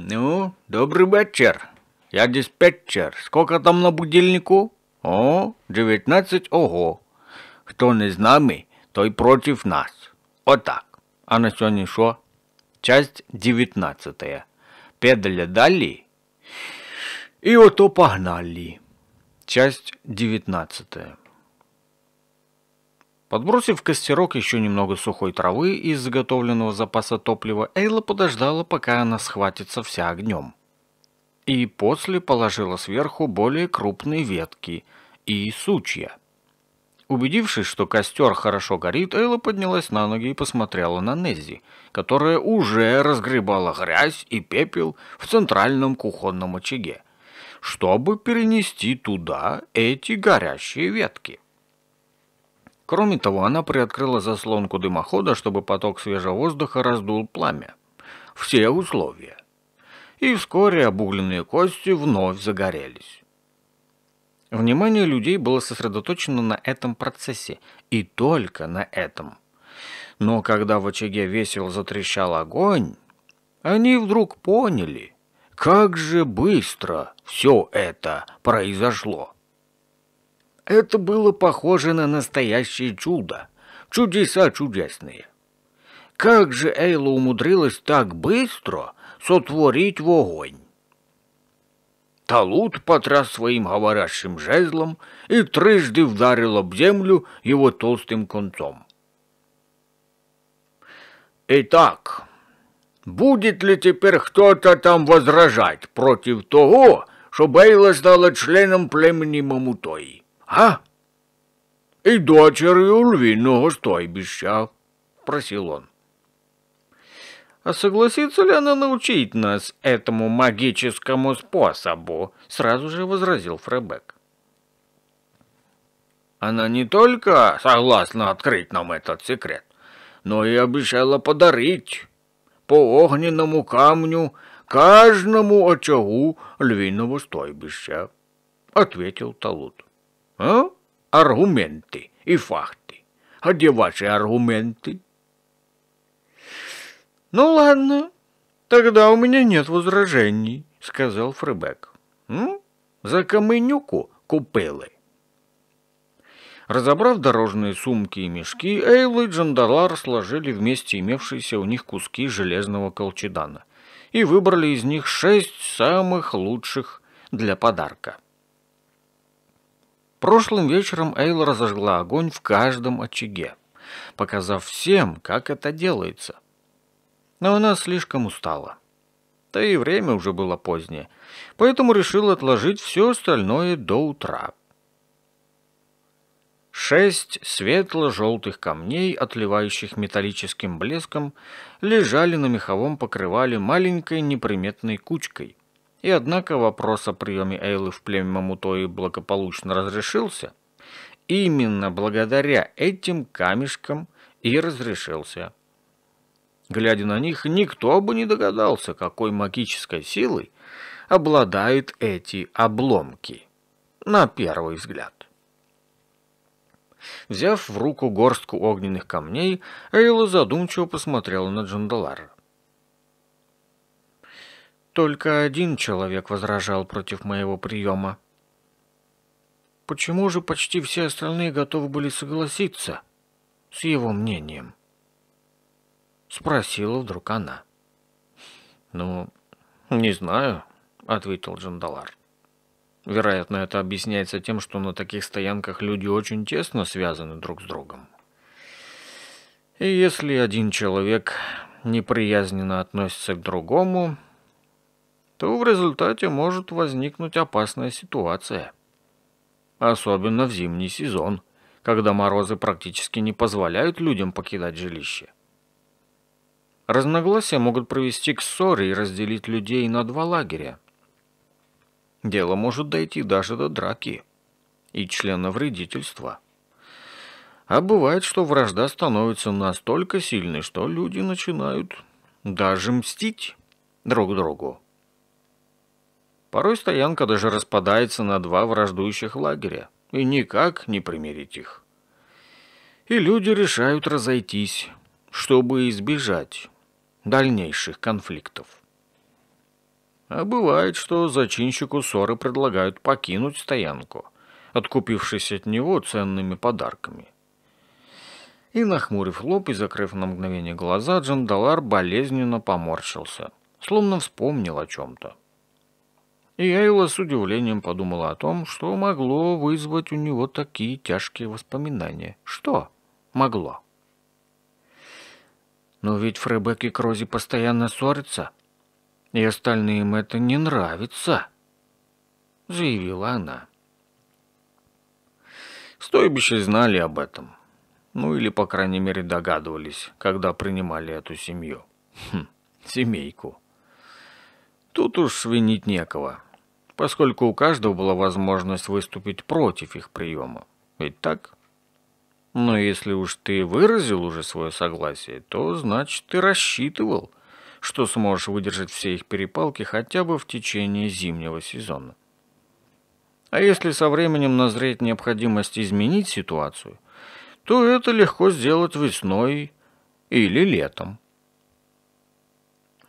Ну, добрый вечер. Я диспетчер. Сколько там на будильнику? О, 19 ого. Хто не з нами, той против нас. Отак. А на сьогодні що? Часть 19. Педаля далі. І ото погнали. Часть 19. Подбросив в костерок еще немного сухой травы из заготовленного запаса топлива, Эйла подождала, пока она схватится вся огнем. И после положила сверху более крупные ветки и сучья. Убедившись, что костер хорошо горит, Эйла поднялась на ноги и посмотрела на Нези, которая уже разгребала грязь и пепел в центральном кухонном очаге, чтобы перенести туда эти горящие ветки. Кроме того, она приоткрыла заслонку дымохода, чтобы поток свежего воздуха раздул пламя. Все условия. И вскоре обугленные кости вновь загорелись. Внимание людей было сосредоточено на этом процессе, и только на этом. Но когда в очаге весело затрещал огонь, они вдруг поняли, как же быстро все это произошло. Это было похоже на настоящее чудо. Чудеса чудесные. Как же Эйла умудрилась так быстро сотворить в огонь? Талут потряс своим говорящим жезлом и трижды вдарил об землю его толстым концом. «Итак, будет ли теперь кто-то там возражать против того, что Бейла стала членом племени Мамутой?» а? И дочерью львиного стойбища, просил он. А согласится ли она научить нас этому магическому способу? Сразу же возразил Фребек. Она не только согласна открыть нам этот секрет, но и обещала подарить по огненному камню каждому очагу львиного стойбища, — ответил Талут. А? Аргументи і факти. А де ваші аргументы? Ну ладно, тогда у меня нет возражений, сказал Фребек. М? За каменюку купили. Разобрав дорожные сумки и мешки, Эйл и Джандалар сложили вместе имевшиеся у них куски железного колчедана и выбрали из них шесть самых лучших для подарка. Прошлым вечером Эйл разожгла огонь в каждом очаге, показав всем, как это делается. Но она слишком устала. Да и время уже было позднее, поэтому решил отложить все остальное до утра. Шесть светло-желтых камней, отливающих металлическим блеском, лежали на меховом покрывале маленькой неприметной кучкой. И однако вопрос о приеме Эйлы в племя Мамутои благополучно разрешился. Именно благодаря этим камешкам и разрешился. Глядя на них, никто бы не догадался, какой магической силой обладают эти обломки. На первый взгляд. Взяв в руку горстку огненных камней, Эйла задумчиво посмотрела на Джандалара. Только один человек возражал против моего приема. Почему же почти все остальные готовы были согласиться с его мнением? Спросила вдруг она. «Ну, не знаю», — ответил Джандалар. Вероятно, это объясняется тем, что на таких стоянках люди очень тесно связаны друг с другом. И если один человек неприязненно относится к другому, то в результате может возникнуть опасная ситуация. Особенно в зимний сезон, когда морозы практически не позволяют людям покидать жилище. Разногласия могут привести к ссоре и разделить людей на два лагеря. Дело может дойти даже до драки и члена вредительства. А бывает, что вражда становится настолько сильной, что люди начинают даже мстить друг другу. Порой стоянка даже распадается на два враждующих лагеря, и никак не примирить их. И люди решают разойтись, чтобы избежать дальнейших конфликтов. А бывает, что зачинщику ссоры предлагают покинуть стоянку, откупившись от него ценными подарками. И, нахмурив лоб и закрыв на мгновение глаза, Джандалар болезненно поморщился, словно вспомнил о чем-то. И Эйла с удивлением подумала о том, что могло вызвать у него такие тяжкие воспоминания. Что могло? Но ведь Фребек и Крози постоянно ссорятся, и остальным это не нравится, заявила она. Стойбище знали об этом. Ну или, по крайней мере, догадывались, когда принимали эту семью. Хм, семейку. Тут уж свинить некого поскольку у каждого была возможность выступить против их приема. Ведь так? Но если уж ты выразил уже свое согласие, то значит ты рассчитывал, что сможешь выдержать все их перепалки хотя бы в течение зимнего сезона. А если со временем назреет необходимость изменить ситуацию, то это легко сделать весной или летом.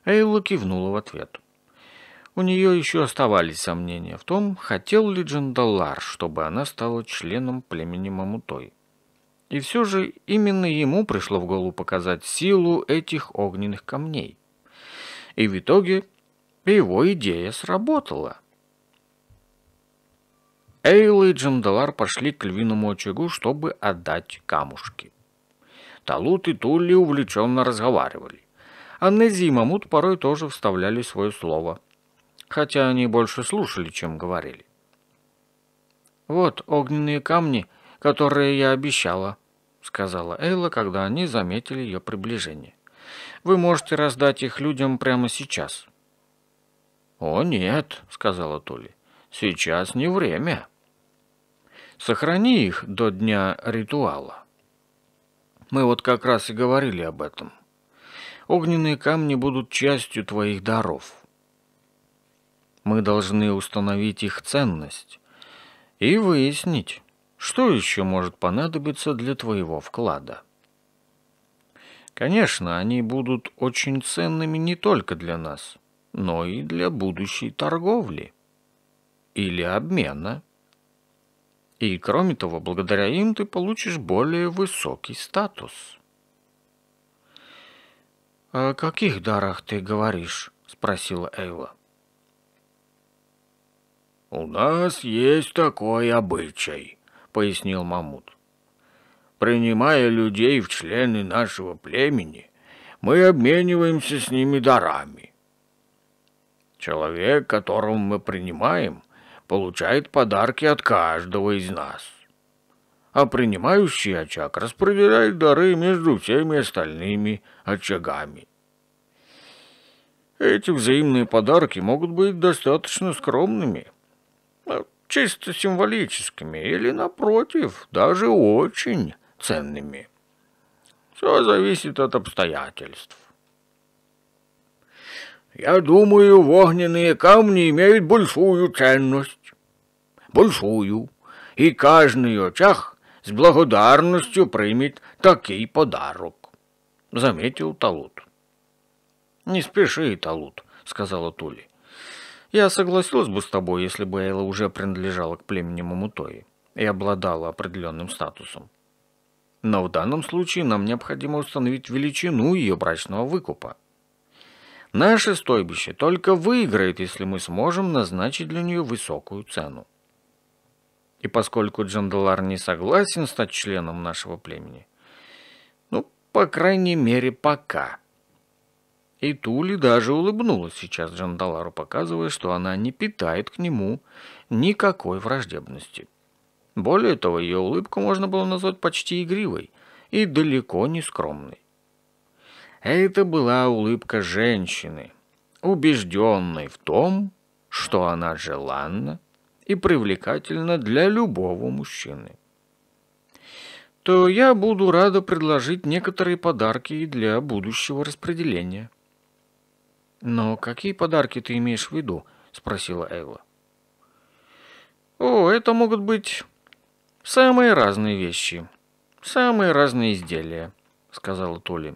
Эйла кивнула в ответ. — у нее еще оставались сомнения в том, хотел ли Джандалар, чтобы она стала членом племени Мамутой. И все же именно ему пришло в голову показать силу этих огненных камней. И в итоге его идея сработала. Эйл и Джандалар пошли к львиному очагу, чтобы отдать камушки. Талут и Тулли увлеченно разговаривали. А Нези и Мамут порой тоже вставляли свое слово – хотя они больше слушали, чем говорили. «Вот огненные камни, которые я обещала», — сказала Эйла, когда они заметили ее приближение. «Вы можете раздать их людям прямо сейчас». «О, нет», — сказала Тули, — «сейчас не время. Сохрани их до дня ритуала». Мы вот как раз и говорили об этом. Огненные камни будут частью твоих даров. Мы должны установить их ценность и выяснить, что еще может понадобиться для твоего вклада. Конечно, они будут очень ценными не только для нас, но и для будущей торговли или обмена. И, кроме того, благодаря им ты получишь более высокий статус. «О каких дарах ты говоришь?» – спросила Эйла. «У нас есть такой обычай», — пояснил Мамут. «Принимая людей в члены нашего племени, мы обмениваемся с ними дарами. Человек, которого мы принимаем, получает подарки от каждого из нас, а принимающий очаг распределяет дары между всеми остальными очагами. Эти взаимные подарки могут быть достаточно скромными» Э, чисто символическими или, напротив, даже очень ценными. Все зависит от обстоятельств. Я думаю, огненные камни имеют большую ценность. Большую. И каждый очах с благодарностью примет такой подарок, — заметил Талут. — Не спеши, Талут, — сказала Тули. Я согласилась бы с тобой, если бы Эйла уже принадлежала к племени Мамутои и обладала определенным статусом. Но в данном случае нам необходимо установить величину ее брачного выкупа. Наше стойбище только выиграет, если мы сможем назначить для нее высокую цену. И поскольку Джандалар не согласен стать членом нашего племени, ну, по крайней мере, пока – и Тули даже улыбнулась сейчас Джандалару, показывая, что она не питает к нему никакой враждебности. Более того, ее улыбку можно было назвать почти игривой и далеко не скромной. Это была улыбка женщины, убежденной в том, что она желанна и привлекательна для любого мужчины. То я буду рада предложить некоторые подарки для будущего распределения. «Но какие подарки ты имеешь в виду?» – спросила Эва. «О, это могут быть самые разные вещи, самые разные изделия», – сказала Толи.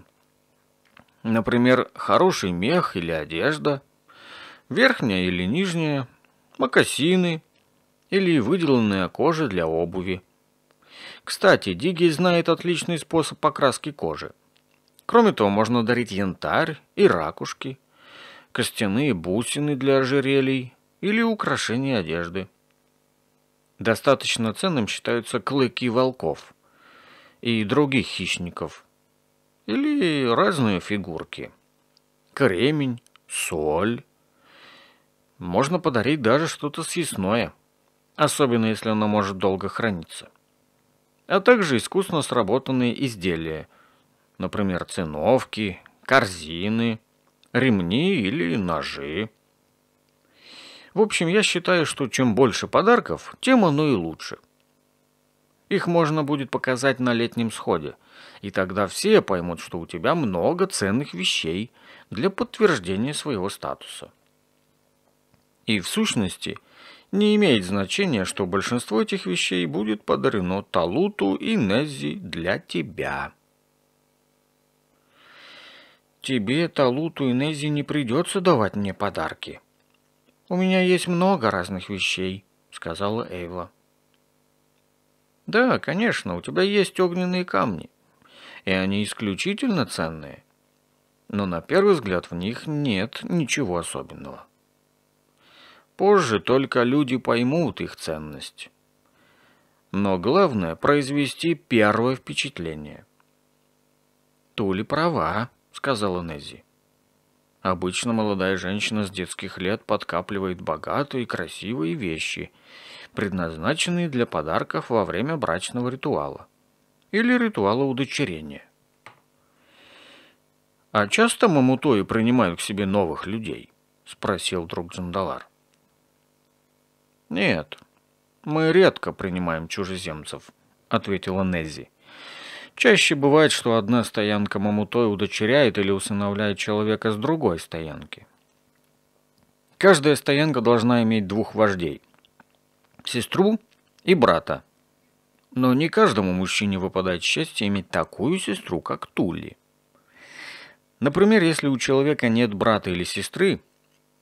«Например, хороший мех или одежда, верхняя или нижняя, мокасины или выделанная кожа для обуви. Кстати, Диги знает отличный способ покраски кожи. Кроме того, можно дарить янтарь и ракушки – костяные бусины для ожерелий или украшения одежды. Достаточно ценным считаются клыки волков и других хищников, или разные фигурки. Кремень, соль. Можно подарить даже что-то съестное, особенно если оно может долго храниться. А также искусно сработанные изделия, например, циновки, корзины, ремни или ножи. В общем, я считаю, что чем больше подарков, тем оно и лучше. Их можно будет показать на летнем сходе, и тогда все поймут, что у тебя много ценных вещей для подтверждения своего статуса. И в сущности, не имеет значения, что большинство этих вещей будет подарено Талуту и Нези для тебя тебе, Талуту и Нези не придется давать мне подарки. У меня есть много разных вещей, сказала Эйвла. Да, конечно, у тебя есть огненные камни, и они исключительно ценные. Но на первый взгляд в них нет ничего особенного. Позже только люди поймут их ценность. Но главное – произвести первое впечатление. Тули права, сказала Нези. Обычно молодая женщина с детских лет подкапливает богатые, красивые вещи, предназначенные для подарков во время брачного ритуала или ритуала удочерения. «А часто Мамутои принимают к себе новых людей?» — спросил друг Джандалар. «Нет, мы редко принимаем чужеземцев», — ответила Нези. Чаще бывает, что одна стоянка мамутой удочеряет или усыновляет человека с другой стоянки. Каждая стоянка должна иметь двух вождей – сестру и брата. Но не каждому мужчине выпадает счастье иметь такую сестру, как Тули. Например, если у человека нет брата или сестры,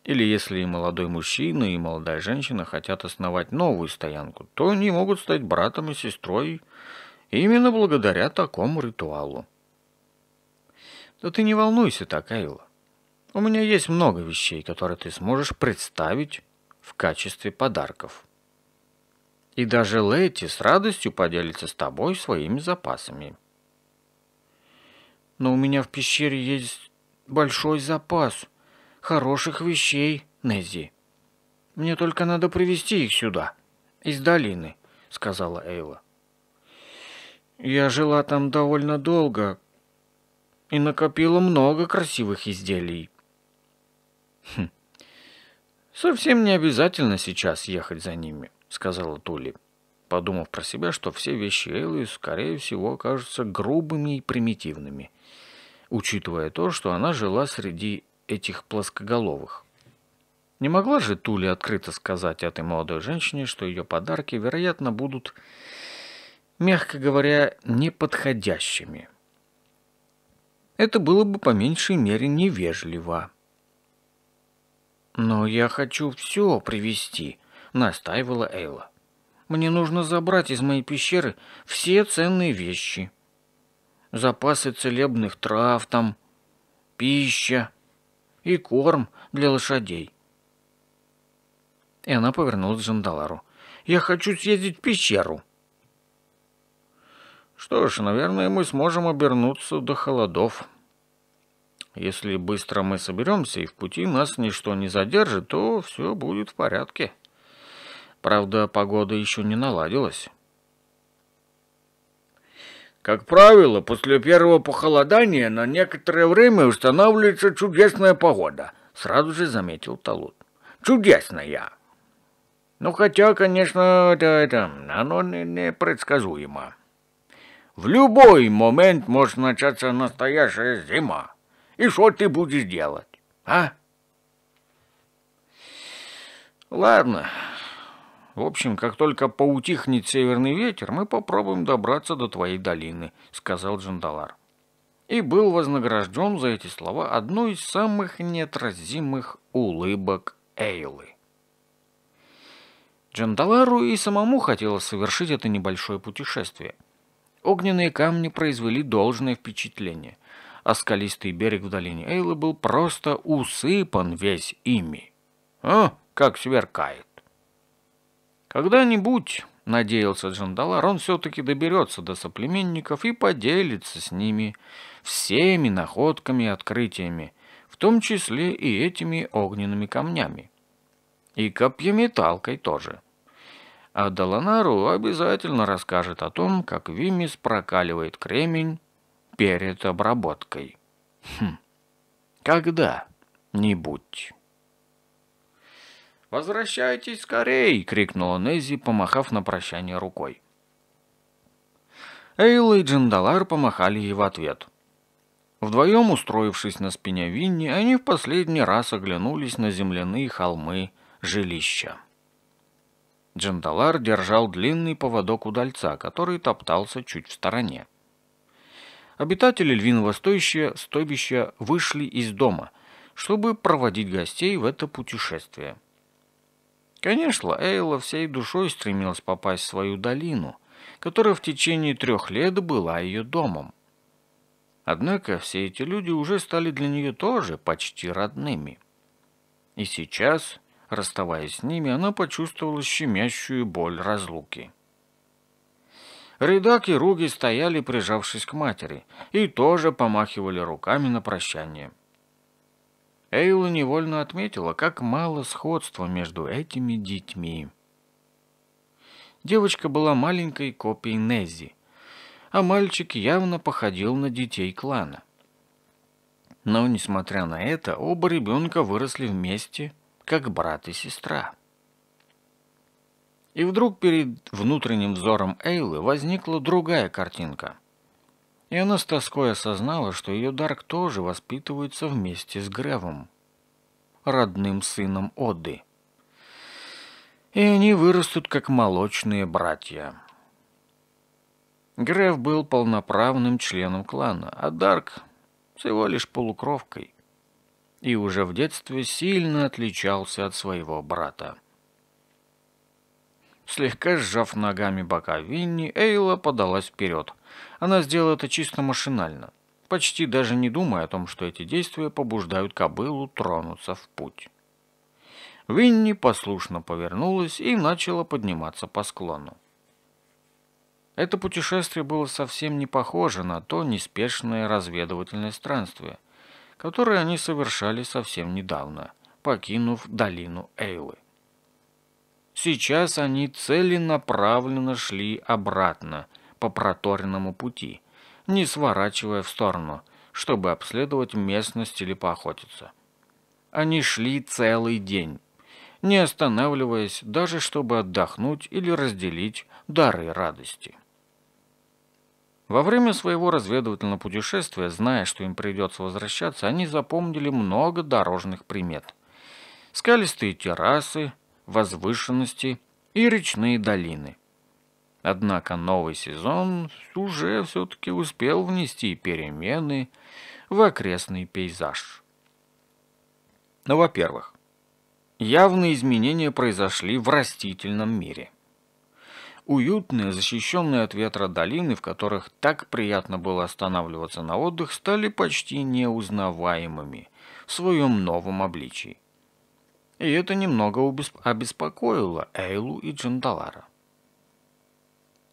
или если и молодой мужчина, и молодая женщина хотят основать новую стоянку, то они могут стать братом и сестрой Именно благодаря такому ритуалу. Да ты не волнуйся так, Айла. У меня есть много вещей, которые ты сможешь представить в качестве подарков. И даже Лэти с радостью поделится с тобой своими запасами. Но у меня в пещере есть большой запас хороших вещей, Нези. Мне только надо привезти их сюда, из долины, сказала Эйла. Я жила там довольно долго и накопила много красивых изделий. Хм. Совсем не обязательно сейчас ехать за ними, сказала Тули, подумав про себя, что все вещи Эллы, скорее всего, окажутся грубыми и примитивными, учитывая то, что она жила среди этих плоскоголовых. Не могла же Тули открыто сказать этой молодой женщине, что ее подарки, вероятно, будут мягко говоря, неподходящими. Это было бы по меньшей мере невежливо. «Но я хочу все привезти», — настаивала Эйла. «Мне нужно забрать из моей пещеры все ценные вещи. Запасы целебных трав там, пища и корм для лошадей». И она повернулась к Джандалару. «Я хочу съездить в пещеру», что ж, наверное, мы сможем обернуться до холодов. Если быстро мы соберемся и в пути нас ничто не задержит, то все будет в порядке. Правда, погода еще не наладилась. Как правило, после первого похолодания на некоторое время устанавливается чудесная погода, сразу же заметил Талут. Чудесная. Ну, хотя, конечно, это, это оно непредсказуемо. В любой момент может начаться настоящая зима. И что ты будешь делать, а? Ладно. В общем, как только поутихнет северный ветер, мы попробуем добраться до твоей долины, сказал Джандалар. И был вознагражден за эти слова одной из самых неотразимых улыбок Эйлы. Джандалару и самому хотелось совершить это небольшое путешествие – Огненные камни произвели должное впечатление, а скалистый берег в долине Эйла был просто усыпан весь ими. О, как сверкает! Когда-нибудь, надеялся Джандалар, он все-таки доберется до соплеменников и поделится с ними всеми находками и открытиями, в том числе и этими огненными камнями. И копьеметалкой тоже. — а Доланару обязательно расскажет о том, как Вимис прокаливает кремень перед обработкой. Хм. Когда-нибудь. «Возвращайтесь скорей!» — крикнула Нези, помахав на прощание рукой. Эйла и Джандалар помахали ей в ответ. Вдвоем, устроившись на спине Винни, они в последний раз оглянулись на земляные холмы жилища. Джандалар держал длинный поводок удальца, который топтался чуть в стороне. Обитатели львиного стоящего стойбища вышли из дома, чтобы проводить гостей в это путешествие. Конечно, Эйла всей душой стремилась попасть в свою долину, которая в течение трех лет была ее домом. Однако все эти люди уже стали для нее тоже почти родными. И сейчас Расставаясь с ними, она почувствовала щемящую боль разлуки. Рыдак и Руги стояли, прижавшись к матери, и тоже помахивали руками на прощание. Эйла невольно отметила, как мало сходства между этими детьми. Девочка была маленькой копией Нези, а мальчик явно походил на детей клана. Но, несмотря на это, оба ребенка выросли вместе как брат и сестра. И вдруг перед внутренним взором Эйлы возникла другая картинка. И она с тоской осознала, что ее Дарк тоже воспитывается вместе с Гревом, родным сыном Оды. И они вырастут как молочные братья. Греф был полноправным членом клана, а Дарк всего лишь полукровкой и уже в детстве сильно отличался от своего брата. Слегка сжав ногами бока Винни, Эйла подалась вперед. Она сделала это чисто машинально, почти даже не думая о том, что эти действия побуждают кобылу тронуться в путь. Винни послушно повернулась и начала подниматься по склону. Это путешествие было совсем не похоже на то неспешное разведывательное странствие, которые они совершали совсем недавно, покинув долину Эйлы. Сейчас они целенаправленно шли обратно по проторенному пути, не сворачивая в сторону, чтобы обследовать местность или поохотиться. Они шли целый день, не останавливаясь даже чтобы отдохнуть или разделить дары радости. Во время своего разведывательного путешествия, зная, что им придется возвращаться, они запомнили много дорожных примет. Скалистые террасы, возвышенности и речные долины. Однако новый сезон уже все-таки успел внести перемены в окрестный пейзаж. Ну, во-первых, явные изменения произошли в растительном мире – Уютные, защищенные от ветра долины, в которых так приятно было останавливаться на отдых, стали почти неузнаваемыми в своем новом обличии. И это немного обеспокоило Эйлу и Джандалара.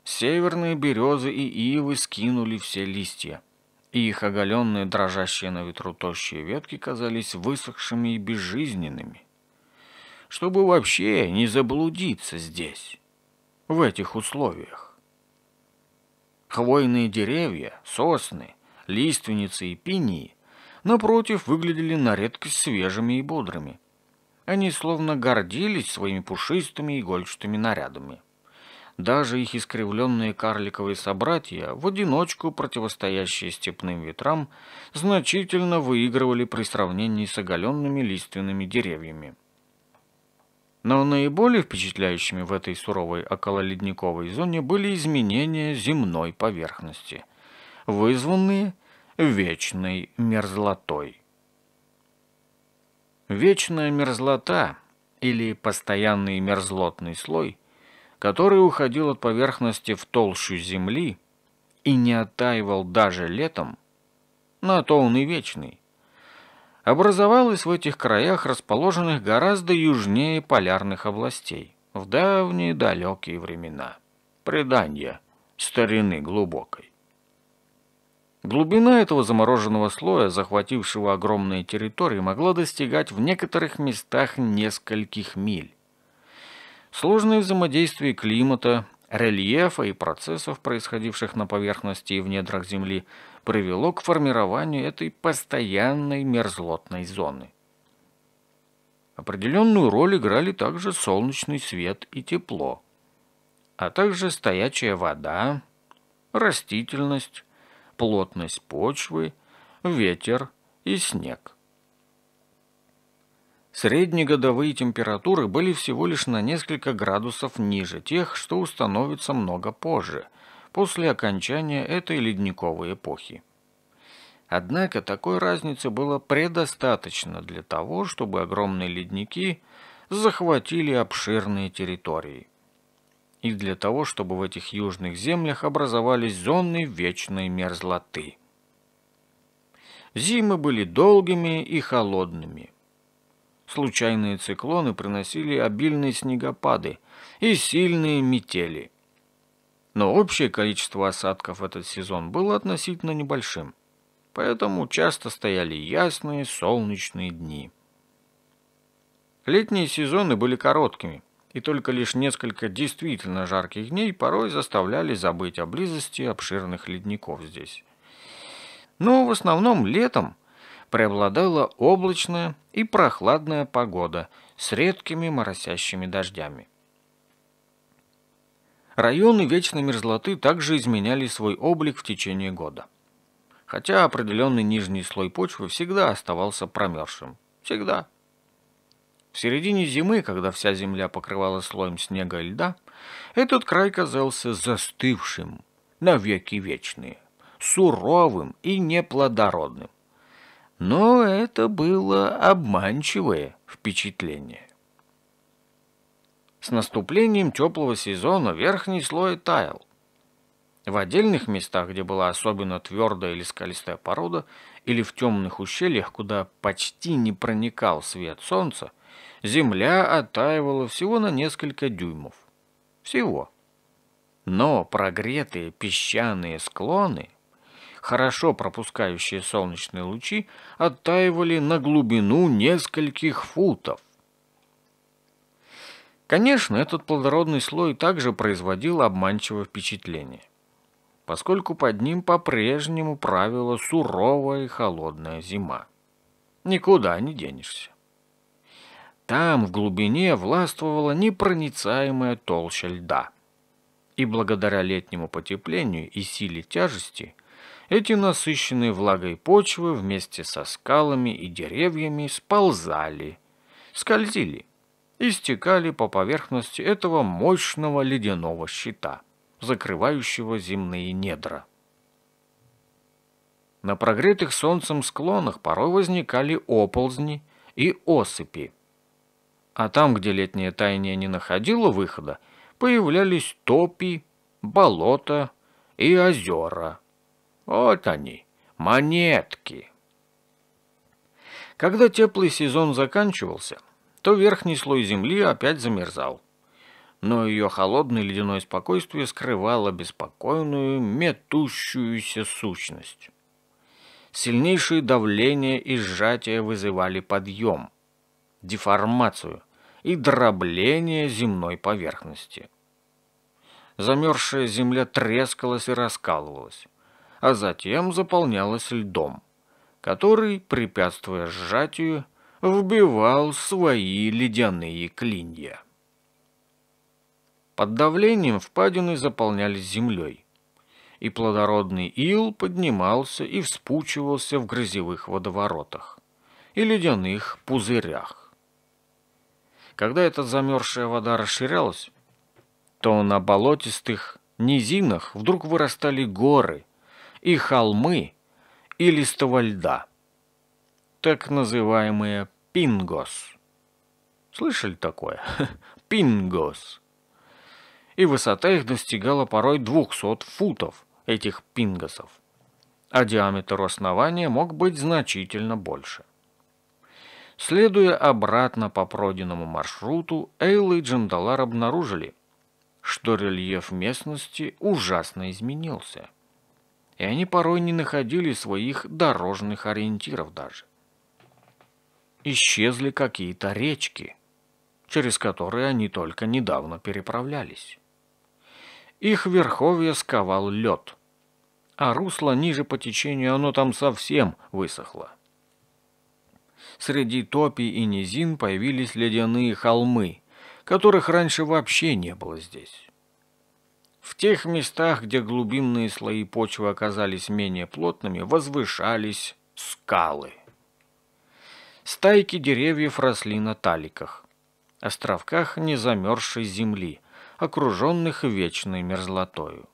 Северные березы и ивы скинули все листья, и их оголенные, дрожащие на ветру тощие ветки казались высохшими и безжизненными. Чтобы вообще не заблудиться здесь в этих условиях. Хвойные деревья, сосны, лиственницы и пинии, напротив, выглядели на редкость свежими и бодрыми. Они словно гордились своими пушистыми игольчатыми нарядами. Даже их искривленные карликовые собратья, в одиночку противостоящие степным ветрам, значительно выигрывали при сравнении с оголенными лиственными деревьями. Но наиболее впечатляющими в этой суровой окололедниковой зоне были изменения земной поверхности, вызванные вечной мерзлотой. Вечная мерзлота или постоянный мерзлотный слой, который уходил от поверхности в толщу земли и не оттаивал даже летом, на то он и вечный, образовалась в этих краях, расположенных гораздо южнее полярных областей, в давние далекие времена. Предание старины глубокой. Глубина этого замороженного слоя, захватившего огромные территории, могла достигать в некоторых местах нескольких миль. Сложное взаимодействие климата, рельефа и процессов, происходивших на поверхности и в недрах Земли, привело к формированию этой постоянной мерзлотной зоны. Определенную роль играли также солнечный свет и тепло, а также стоячая вода, растительность, плотность почвы, ветер и снег – Среднегодовые температуры были всего лишь на несколько градусов ниже тех, что установятся много позже, после окончания этой ледниковой эпохи. Однако такой разницы было предостаточно для того, чтобы огромные ледники захватили обширные территории. И для того, чтобы в этих южных землях образовались зоны вечной мерзлоты. Зимы были долгими и холодными – Случайные циклоны приносили обильные снегопады и сильные метели. Но общее количество осадков в этот сезон было относительно небольшим, поэтому часто стояли ясные солнечные дни. Летние сезоны были короткими, и только лишь несколько действительно жарких дней порой заставляли забыть о близости обширных ледников здесь. Но в основном летом – преобладала облачная и прохладная погода с редкими моросящими дождями. Районы вечной мерзлоты также изменяли свой облик в течение года. Хотя определенный нижний слой почвы всегда оставался промерзшим. Всегда. В середине зимы, когда вся земля покрывала слоем снега и льда, этот край казался застывшим, навеки вечные, суровым и неплодородным но это было обманчивое впечатление. С наступлением теплого сезона верхний слой таял. В отдельных местах, где была особенно твердая или скалистая порода, или в темных ущельях, куда почти не проникал свет солнца, земля оттаивала всего на несколько дюймов. Всего. Но прогретые песчаные склоны хорошо пропускающие солнечные лучи, оттаивали на глубину нескольких футов. Конечно, этот плодородный слой также производил обманчивое впечатление, поскольку под ним по-прежнему правила суровая и холодная зима. Никуда не денешься. Там, в глубине, властвовала непроницаемая толща льда. И благодаря летнему потеплению и силе тяжести – эти насыщенные влагой почвы вместе со скалами и деревьями сползали, скользили и стекали по поверхности этого мощного ледяного щита, закрывающего земные недра. На прогретых солнцем склонах порой возникали оползни и осыпи. А там, где летнее таяние не находило выхода, появлялись топи, болота и озера – вот они, монетки. Когда теплый сезон заканчивался, то верхний слой земли опять замерзал. Но ее холодное ледяное спокойствие скрывало беспокойную, метущуюся сущность. Сильнейшие давление и сжатие вызывали подъем, деформацию и дробление земной поверхности. Замерзшая земля трескалась и раскалывалась а затем заполнялась льдом, который, препятствуя сжатию, вбивал свои ледяные клинья. Под давлением впадины заполнялись землей, и плодородный ил поднимался и вспучивался в грязевых водоворотах и ледяных пузырях. Когда эта замерзшая вода расширялась, то на болотистых низинах вдруг вырастали горы и холмы, и листого льда. Так называемые пингос. Слышали такое? пингос. И высота их достигала порой 200 футов, этих пингосов. А диаметр основания мог быть значительно больше. Следуя обратно по пройденному маршруту, Эйл и Джандалар обнаружили, что рельеф местности ужасно изменился – и они порой не находили своих дорожных ориентиров даже. Исчезли какие-то речки, через которые они только недавно переправлялись. Их верховье сковал лед, а русло ниже по течению оно там совсем высохло. Среди топи и низин появились ледяные холмы, которых раньше вообще не было здесь. В тех местах, где глубинные слои почвы оказались менее плотными, возвышались скалы. Стайки деревьев росли на таликах, островках незамерзшей земли, окруженных вечной мерзлотою.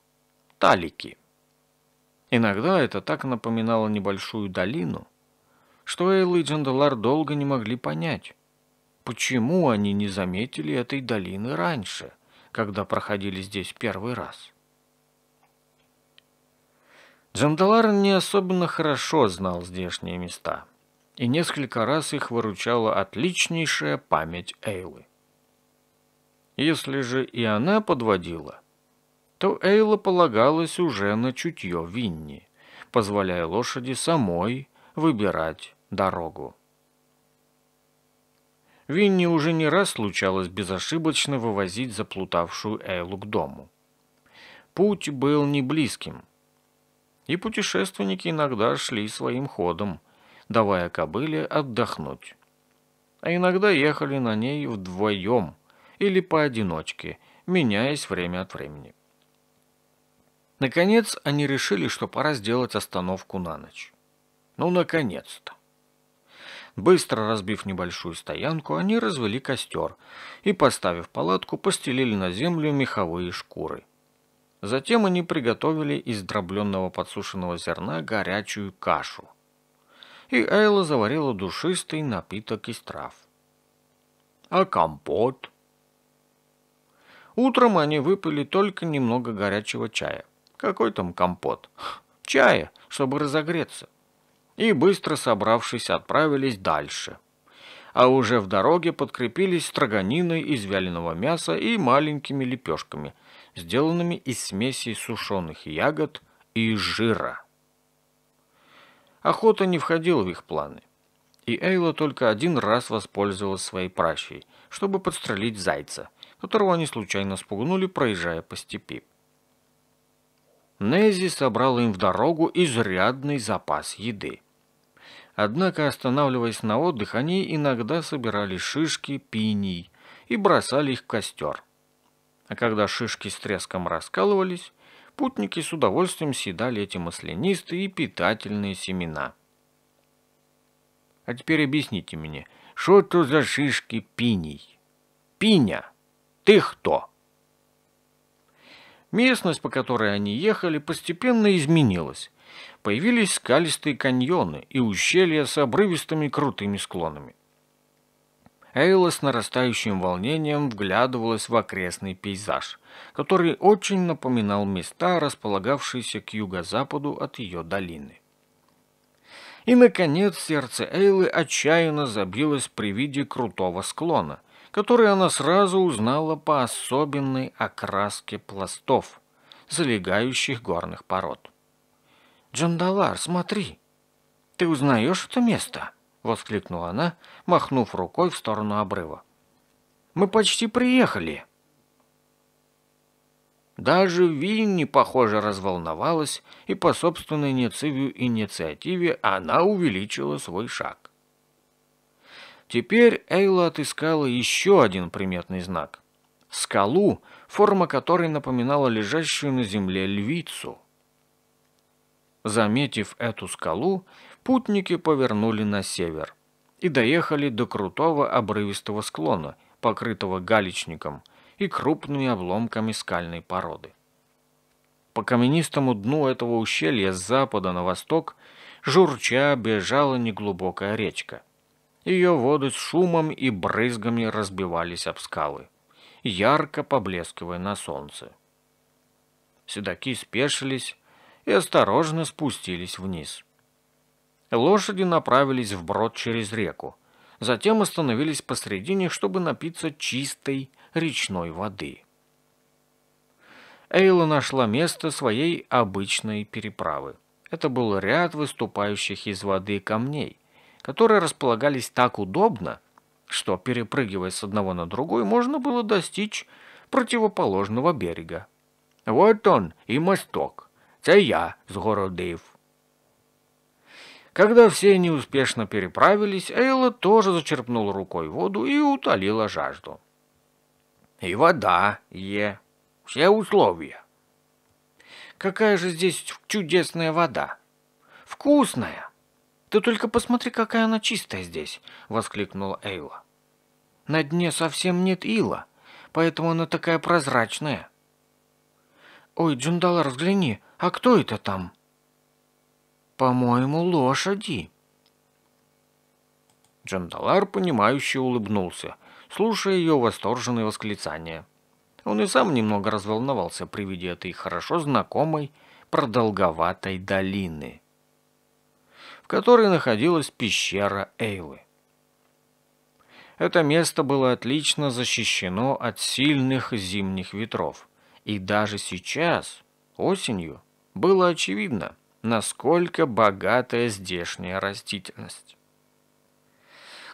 Талики. Иногда это так напоминало небольшую долину, что Эйл и Джандалар долго не могли понять, почему они не заметили этой долины раньше – когда проходили здесь первый раз. Джандалар не особенно хорошо знал здешние места, и несколько раз их выручала отличнейшая память Эйлы. Если же и она подводила, то Эйла полагалась уже на чутье Винни, позволяя лошади самой выбирать дорогу. Винни уже не раз случалось безошибочно вывозить заплутавшую Эйлу к дому. Путь был не близким, и путешественники иногда шли своим ходом, давая кобыле отдохнуть. А иногда ехали на ней вдвоем или поодиночке, меняясь время от времени. Наконец, они решили, что пора сделать остановку на ночь. Ну, наконец-то! Быстро разбив небольшую стоянку, они развели костер и, поставив палатку, постелили на землю меховые шкуры. Затем они приготовили из дробленного подсушенного зерна горячую кашу. И Эйла заварила душистый напиток из трав. А компот? Утром они выпили только немного горячего чая. Какой там компот? Чая, чтобы разогреться и, быстро собравшись, отправились дальше. А уже в дороге подкрепились строганиной из вяленого мяса и маленькими лепешками, сделанными из смеси сушеных ягод и жира. Охота не входила в их планы, и Эйла только один раз воспользовалась своей пращей, чтобы подстрелить зайца, которого они случайно спугнули, проезжая по степи. Нези собрала им в дорогу изрядный запас еды. Однако, останавливаясь на отдых, они иногда собирали шишки, пиней и бросали их в костер. А когда шишки с треском раскалывались, путники с удовольствием съедали эти маслянистые и питательные семена. А теперь объясните мне, что это за шишки пиней? Пиня, ты кто? Местность, по которой они ехали, постепенно изменилась. Появились скалистые каньоны и ущелья с обрывистыми крутыми склонами. Эйла с нарастающим волнением вглядывалась в окрестный пейзаж, который очень напоминал места, располагавшиеся к юго-западу от ее долины. И, наконец, сердце Эйлы отчаянно забилось при виде крутого склона, который она сразу узнала по особенной окраске пластов, залегающих горных пород. «Джандалар, смотри!» «Ты узнаешь это место?» – воскликнула она, махнув рукой в сторону обрыва. «Мы почти приехали!» Даже Винни, похоже, разволновалась, и по собственной нецивью инициативе она увеличила свой шаг. Теперь Эйла отыскала еще один приметный знак – скалу, форма которой напоминала лежащую на земле львицу – Заметив эту скалу, путники повернули на север и доехали до крутого обрывистого склона, покрытого галечником и крупными обломками скальной породы. По каменистому дну этого ущелья с запада на восток журча бежала неглубокая речка. Ее воды с шумом и брызгами разбивались об скалы, ярко поблескивая на солнце. Седаки спешились, и осторожно спустились вниз. Лошади направились вброд через реку, затем остановились посредине, чтобы напиться чистой речной воды. Эйла нашла место своей обычной переправы. Это был ряд выступающих из воды камней, которые располагались так удобно, что, перепрыгивая с одного на другой, можно было достичь противоположного берега. «Вот он и мосток», Це я сгородив. Когда все неуспешно переправились, Эйла тоже зачерпнула рукой воду и утолила жажду. И вода, е, все условия. Какая же здесь чудесная вода! Вкусная! Ты только посмотри, какая она чистая здесь, воскликнула Эйла. На дне совсем нет ила, поэтому она такая прозрачная. «Ой, Джундала, разгляни, а кто это там?» «По-моему, лошади». Джандалар, понимающе улыбнулся, слушая ее восторженные восклицания. Он и сам немного разволновался при виде этой хорошо знакомой продолговатой долины, в которой находилась пещера Эйлы. Это место было отлично защищено от сильных зимних ветров – и даже сейчас, осенью, было очевидно, насколько богатая здешняя растительность.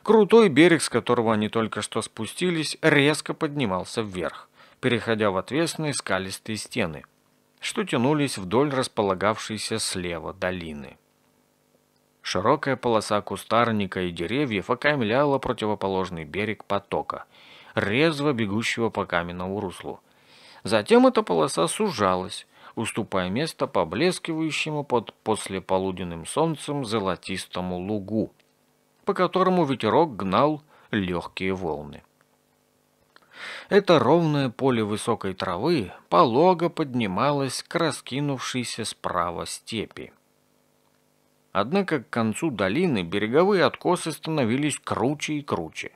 Крутой берег, с которого они только что спустились, резко поднимался вверх, переходя в отвесные скалистые стены, что тянулись вдоль располагавшейся слева долины. Широкая полоса кустарника и деревьев окаймляла противоположный берег потока, резво бегущего по каменному руслу – Затем эта полоса сужалась, уступая место поблескивающему под послеполуденным солнцем золотистому лугу, по которому ветерок гнал легкие волны. Это ровное поле высокой травы полого поднималось к раскинувшейся справа степи. Однако к концу долины береговые откосы становились круче и круче,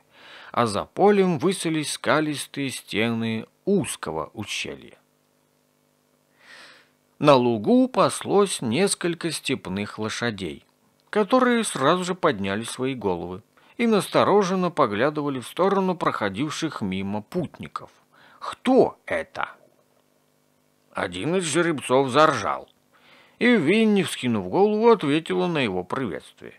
а за полем высились скалистые стены узкого ущелья. На лугу паслось несколько степных лошадей, которые сразу же подняли свои головы и настороженно поглядывали в сторону проходивших мимо путников. Кто это? Один из жеребцов заржал, и Винни, вскинув голову, ответила на его приветствие.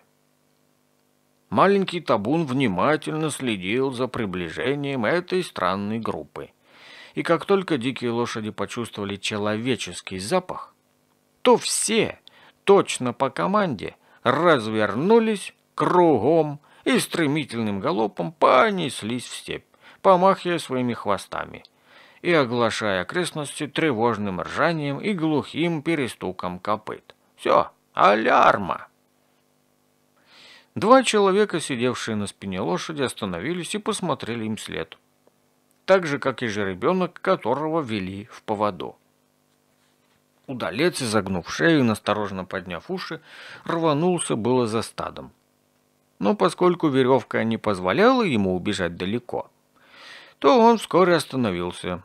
Маленький табун внимательно следил за приближением этой странной группы – и как только дикие лошади почувствовали человеческий запах, то все, точно по команде, развернулись кругом и стремительным галопом понеслись в степь, помахивая своими хвостами и оглашая окрестности тревожным ржанием и глухим перестуком копыт. Все, алярма! Два человека, сидевшие на спине лошади, остановились и посмотрели им след так же, как и жеребенок, которого вели в поводу. Удалец, изогнув шею и насторожно подняв уши, рванулся было за стадом. Но поскольку веревка не позволяла ему убежать далеко, то он вскоре остановился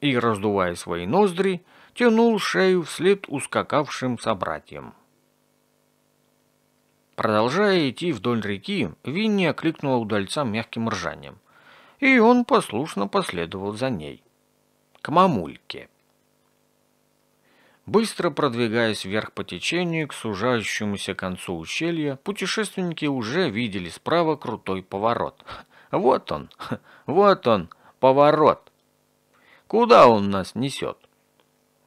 и, раздувая свои ноздри, тянул шею вслед ускакавшим собратьям. Продолжая идти вдоль реки, Винни окликнула удальца мягким ржанием и он послушно последовал за ней. К мамульке. Быстро продвигаясь вверх по течению к сужающемуся концу ущелья, путешественники уже видели справа крутой поворот. Вот он, вот он, поворот. Куда он нас несет?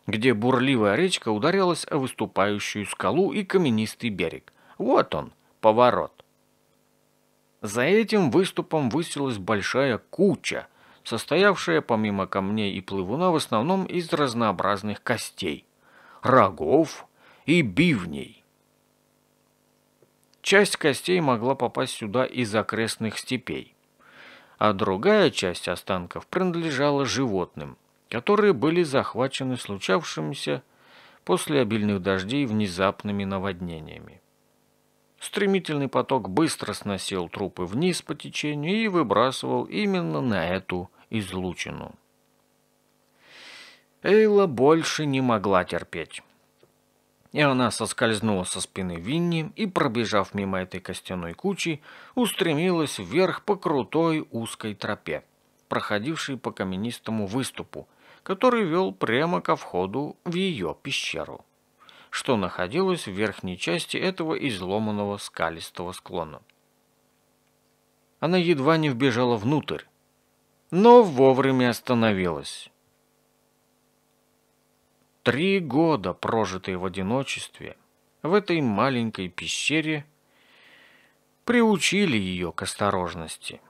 Где бурливая речка ударялась о выступающую скалу и каменистый берег. Вот он, поворот. За этим выступом высилась большая куча, состоявшая помимо камней и плывуна в основном из разнообразных костей, рогов и бивней. Часть костей могла попасть сюда из окрестных степей, а другая часть останков принадлежала животным, которые были захвачены случавшимися после обильных дождей внезапными наводнениями. Стремительный поток быстро сносил трупы вниз по течению и выбрасывал именно на эту излучину. Эйла больше не могла терпеть. И она соскользнула со спины Винни и, пробежав мимо этой костяной кучи, устремилась вверх по крутой узкой тропе, проходившей по каменистому выступу, который вел прямо ко входу в ее пещеру что находилось в верхней части этого изломанного скалистого склона. Она едва не вбежала внутрь, но вовремя остановилась. Три года, прожитые в одиночестве, в этой маленькой пещере, приучили ее к осторожности.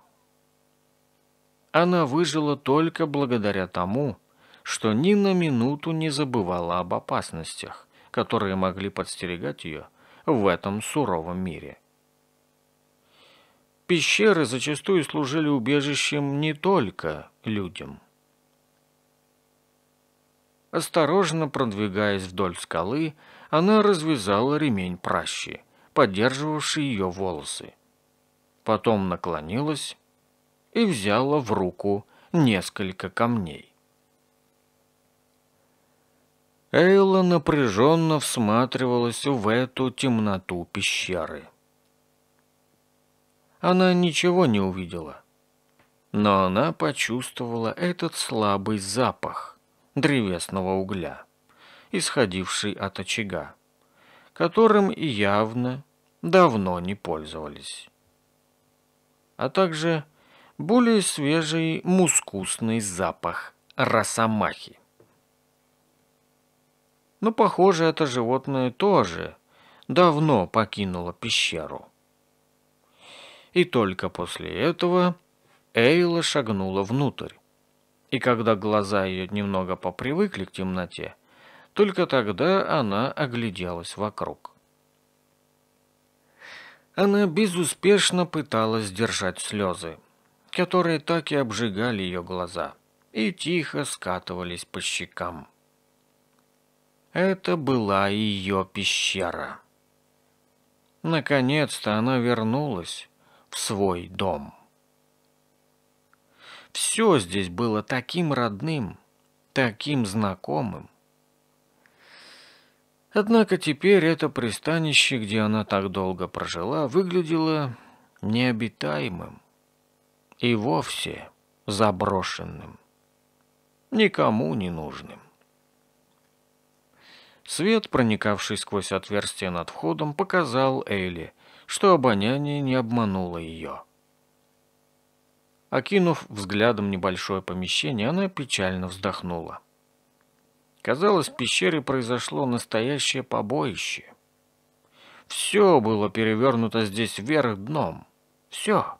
Она выжила только благодаря тому, что ни на минуту не забывала об опасностях которые могли подстерегать ее в этом суровом мире. Пещеры зачастую служили убежищем не только людям. Осторожно продвигаясь вдоль скалы, она развязала ремень пращи, поддерживавший ее волосы. Потом наклонилась и взяла в руку несколько камней. Эйла напряженно всматривалась в эту темноту пещеры. Она ничего не увидела, но она почувствовала этот слабый запах древесного угля, исходивший от очага, которым явно давно не пользовались, а также более свежий мускусный запах росомахи. Но, похоже, это животное тоже давно покинуло пещеру. И только после этого Эйла шагнула внутрь. И когда глаза ее немного попривыкли к темноте, только тогда она огляделась вокруг. Она безуспешно пыталась сдержать слезы, которые так и обжигали ее глаза, и тихо скатывались по щекам. Это была ее пещера. Наконец-то она вернулась в свой дом. Все здесь было таким родным, таким знакомым. Однако теперь это пристанище, где она так долго прожила, выглядело необитаемым и вовсе заброшенным, никому не нужным. Свет, проникавший сквозь отверстие над входом, показал Элли, что обоняние не обмануло ее. Окинув взглядом небольшое помещение, она печально вздохнула. Казалось, в пещере произошло настоящее побоище. Все было перевернуто здесь вверх дном. Все.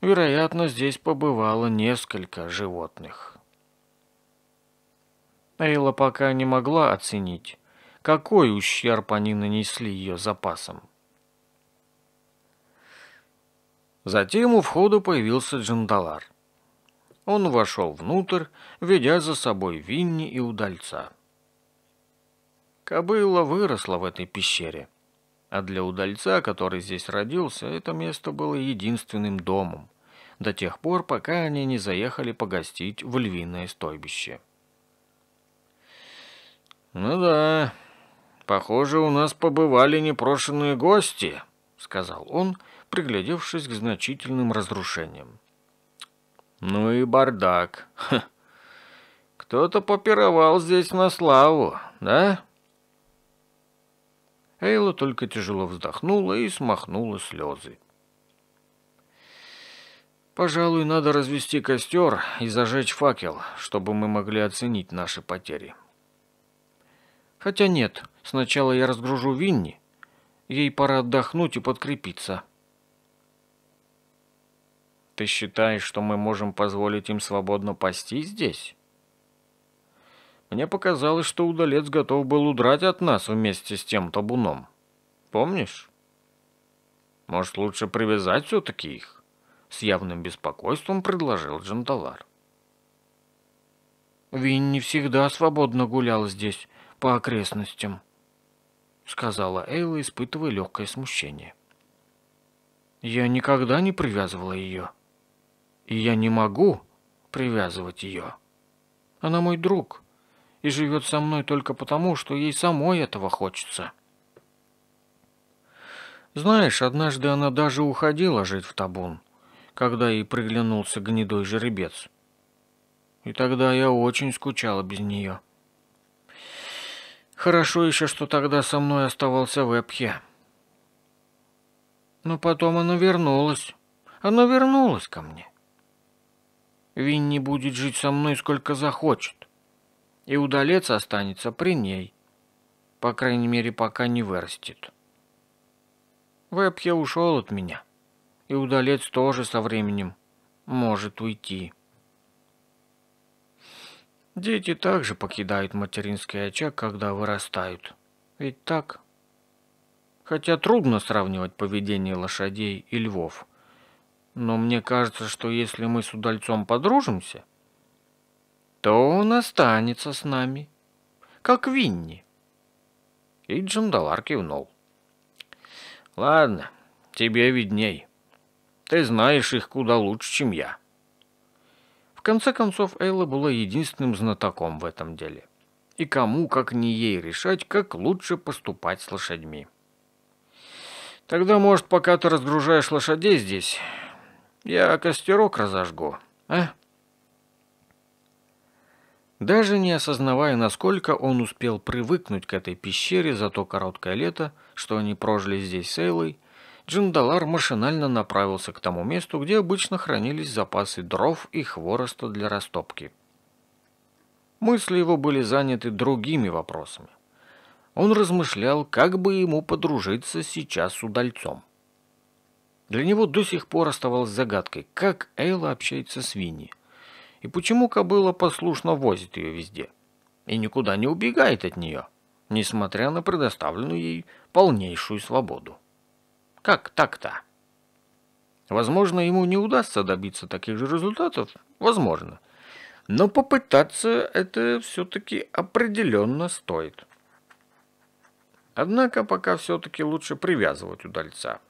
Вероятно, здесь побывало несколько животных. Эйла пока не могла оценить, какой ущерб они нанесли ее запасам. Затем у входа появился Джандалар. Он вошел внутрь, ведя за собой Винни и удальца. Кобыла выросла в этой пещере, а для удальца, который здесь родился, это место было единственным домом, до тех пор, пока они не заехали погостить в львиное стойбище. «Ну да, похоже, у нас побывали непрошенные гости», — сказал он, приглядевшись к значительным разрушениям. «Ну и бардак. Кто-то попировал здесь на славу, да?» Эйла только тяжело вздохнула и смахнула слезы. «Пожалуй, надо развести костер и зажечь факел, чтобы мы могли оценить наши потери», Хотя нет, сначала я разгружу Винни. Ей пора отдохнуть и подкрепиться. Ты считаешь, что мы можем позволить им свободно пасти здесь? Мне показалось, что удалец готов был удрать от нас вместе с тем табуном. Помнишь? Может, лучше привязать все-таки их? С явным беспокойством предложил Джандалар. Винни всегда свободно гулял здесь по окрестностям», — сказала Эйла, испытывая легкое смущение. «Я никогда не привязывала ее. И я не могу привязывать ее. Она мой друг и живет со мной только потому, что ей самой этого хочется». Знаешь, однажды она даже уходила жить в табун, когда ей приглянулся гнедой жеребец. И тогда я очень скучала без нее. Хорошо еще, что тогда со мной оставался Вебхе. Но потом оно вернулось. Оно вернулось ко мне. Винни будет жить со мной сколько захочет. И удалец останется при ней. По крайней мере, пока не вырастет. Вебхе ушел от меня. И удалец тоже со временем может уйти. Дети также покидают материнский очаг, когда вырастают. Ведь так? Хотя трудно сравнивать поведение лошадей и львов. Но мне кажется, что если мы с удальцом подружимся, то он останется с нами, как Винни. И Джандалар кивнул. «Ладно, тебе видней. Ты знаешь их куда лучше, чем я» конце концов, Эйла была единственным знатоком в этом деле. И кому, как не ей, решать, как лучше поступать с лошадьми. Тогда, может, пока ты разгружаешь лошадей здесь, я костерок разожгу, а? Даже не осознавая, насколько он успел привыкнуть к этой пещере за то короткое лето, что они прожили здесь с Эйлой, Джиндалар машинально направился к тому месту, где обычно хранились запасы дров и хвороста для растопки. Мысли его были заняты другими вопросами. Он размышлял, как бы ему подружиться сейчас с удальцом. Для него до сих пор оставалось загадкой, как Эйла общается с Винни, и почему кобыла послушно возит ее везде и никуда не убегает от нее, несмотря на предоставленную ей полнейшую свободу. Как так-то? Возможно, ему не удастся добиться таких же результатов, возможно. Но попытаться это все-таки определенно стоит. Однако пока все-таки лучше привязывать удальца.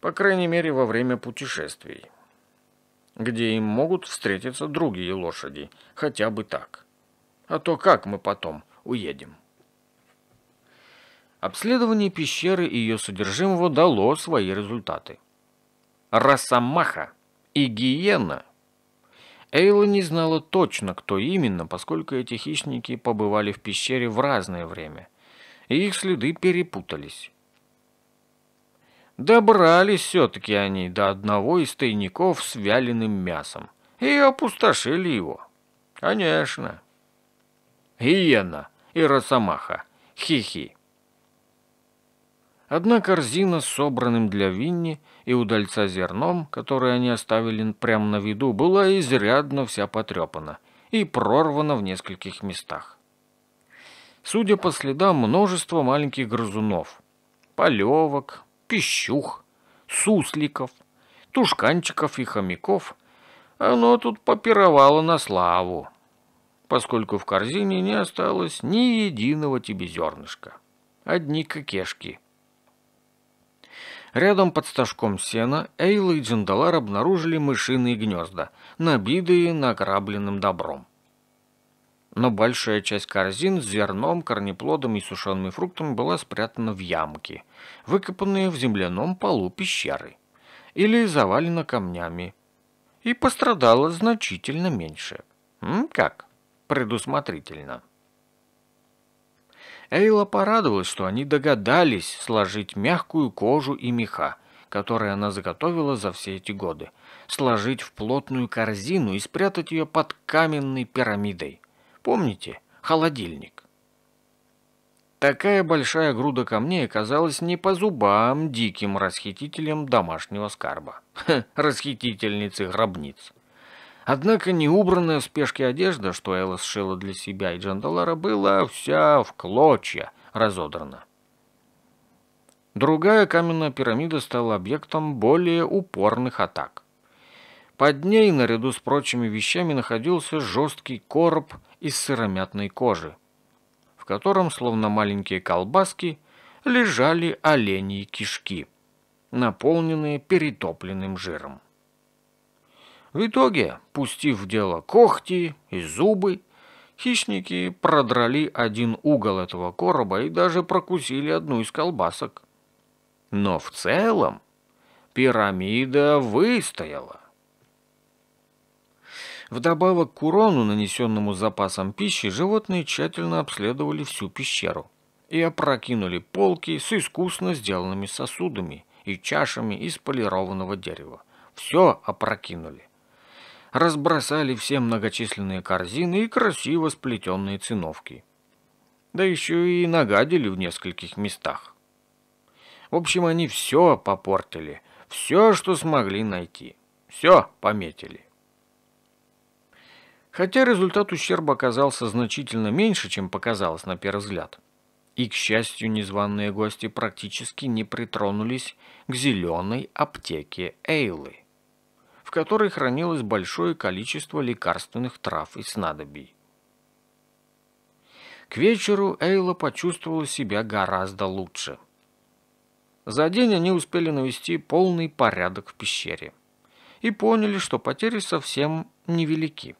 По крайней мере, во время путешествий. Где им могут встретиться другие лошади, хотя бы так. А то как мы потом уедем? Обследование пещеры и ее содержимого дало свои результаты. Росомаха и гиена. Эйла не знала точно, кто именно, поскольку эти хищники побывали в пещере в разное время, и их следы перепутались. Добрались все-таки они до одного из тайников с вяленым мясом и опустошили его. Конечно. Гиена и росомаха. Хи-хи. Одна корзина с собранным для Винни и удальца зерном, которое они оставили прямо на виду, была изрядно вся потрепана и прорвана в нескольких местах. Судя по следам, множество маленьких грызунов, полевок, пищух, сусликов, тушканчиков и хомяков, оно тут попировало на славу, поскольку в корзине не осталось ни единого тебе зернышка. Одни кокешки – Рядом под стажком сена Эйла и Джандалар обнаружили мышиные гнезда, набитые награбленным добром. Но большая часть корзин с зерном, корнеплодом и сушеными фруктами была спрятана в ямки, выкопанные в земляном полу пещеры, или завалена камнями, и пострадала значительно меньше. М как? Предусмотрительно. Эйла порадовалась, что они догадались сложить мягкую кожу и меха, которые она заготовила за все эти годы, сложить в плотную корзину и спрятать ее под каменной пирамидой. Помните? Холодильник. Такая большая груда камней оказалась не по зубам диким расхитителям домашнего скарба. Ха, расхитительницы гробниц. Однако неубранная в спешке одежда, что Элла сшила для себя и Джандалара, была вся в клочья разодрана. Другая каменная пирамида стала объектом более упорных атак. Под ней, наряду с прочими вещами, находился жесткий короб из сыромятной кожи, в котором, словно маленькие колбаски, лежали оленьи кишки, наполненные перетопленным жиром. В итоге, пустив в дело когти и зубы, хищники продрали один угол этого короба и даже прокусили одну из колбасок. Но в целом пирамида выстояла. Вдобавок к урону, нанесенному запасом пищи, животные тщательно обследовали всю пещеру и опрокинули полки с искусно сделанными сосудами и чашами из полированного дерева. Все опрокинули разбросали все многочисленные корзины и красиво сплетенные циновки. Да еще и нагадили в нескольких местах. В общем, они все попортили, все, что смогли найти, все пометили. Хотя результат ущерба оказался значительно меньше, чем показалось на первый взгляд. И, к счастью, незваные гости практически не притронулись к зеленой аптеке Эйлы в которой хранилось большое количество лекарственных трав и снадобий. К вечеру Эйла почувствовала себя гораздо лучше. За день они успели навести полный порядок в пещере и поняли, что потери совсем невелики.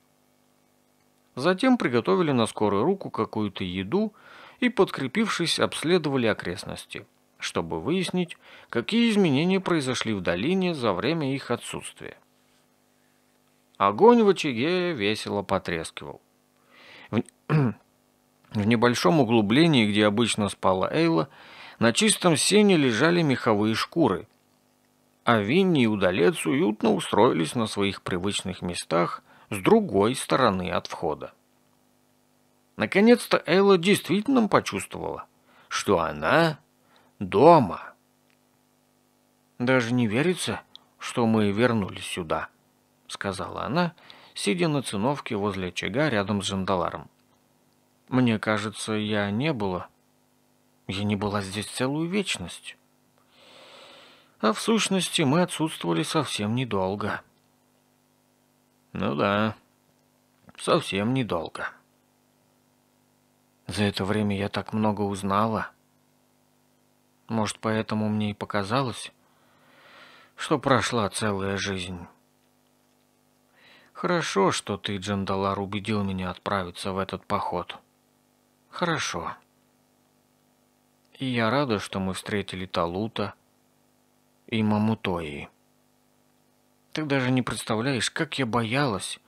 Затем приготовили на скорую руку какую-то еду и, подкрепившись, обследовали окрестности, чтобы выяснить, какие изменения произошли в долине за время их отсутствия. Огонь в очаге весело потрескивал. В... в небольшом углублении, где обычно спала Эйла, на чистом сене лежали меховые шкуры. А Винни и удалец уютно устроились на своих привычных местах с другой стороны от входа. Наконец-то Эйла действительно почувствовала, что она дома. «Даже не верится, что мы вернулись сюда», сказала она, сидя на циновке возле очага рядом с жандаларом. «Мне кажется, я не была. Я не была здесь целую вечность. А в сущности мы отсутствовали совсем недолго». «Ну да, совсем недолго». За это время я так много узнала. Может, поэтому мне и показалось, что прошла целая жизнь». Хорошо, что ты, Джандалар, убедил меня отправиться в этот поход. Хорошо. И я рада, что мы встретили Талута и Мамутои. Ты даже не представляешь, как я боялась.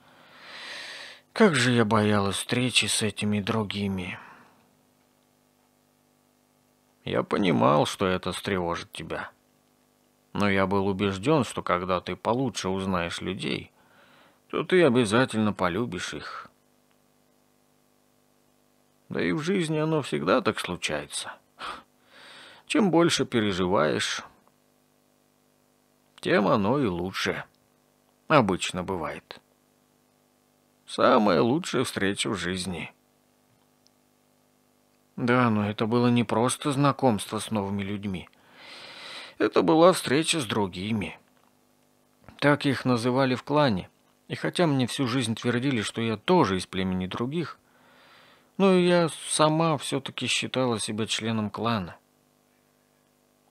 Как же я боялась встречи с этими другими. Я понимал, что это встревожит тебя. Но я был убежден, что когда ты получше узнаешь людей, то ты обязательно полюбишь их. Да и в жизни оно всегда так случается. Чем больше переживаешь, тем оно и лучше. Обычно бывает. Самая лучшая встреча в жизни. Да, но это было не просто знакомство с новыми людьми. Это была встреча с другими. Так их называли в клане. И хотя мне всю жизнь твердили, что я тоже из племени других, но я сама все-таки считала себя членом клана.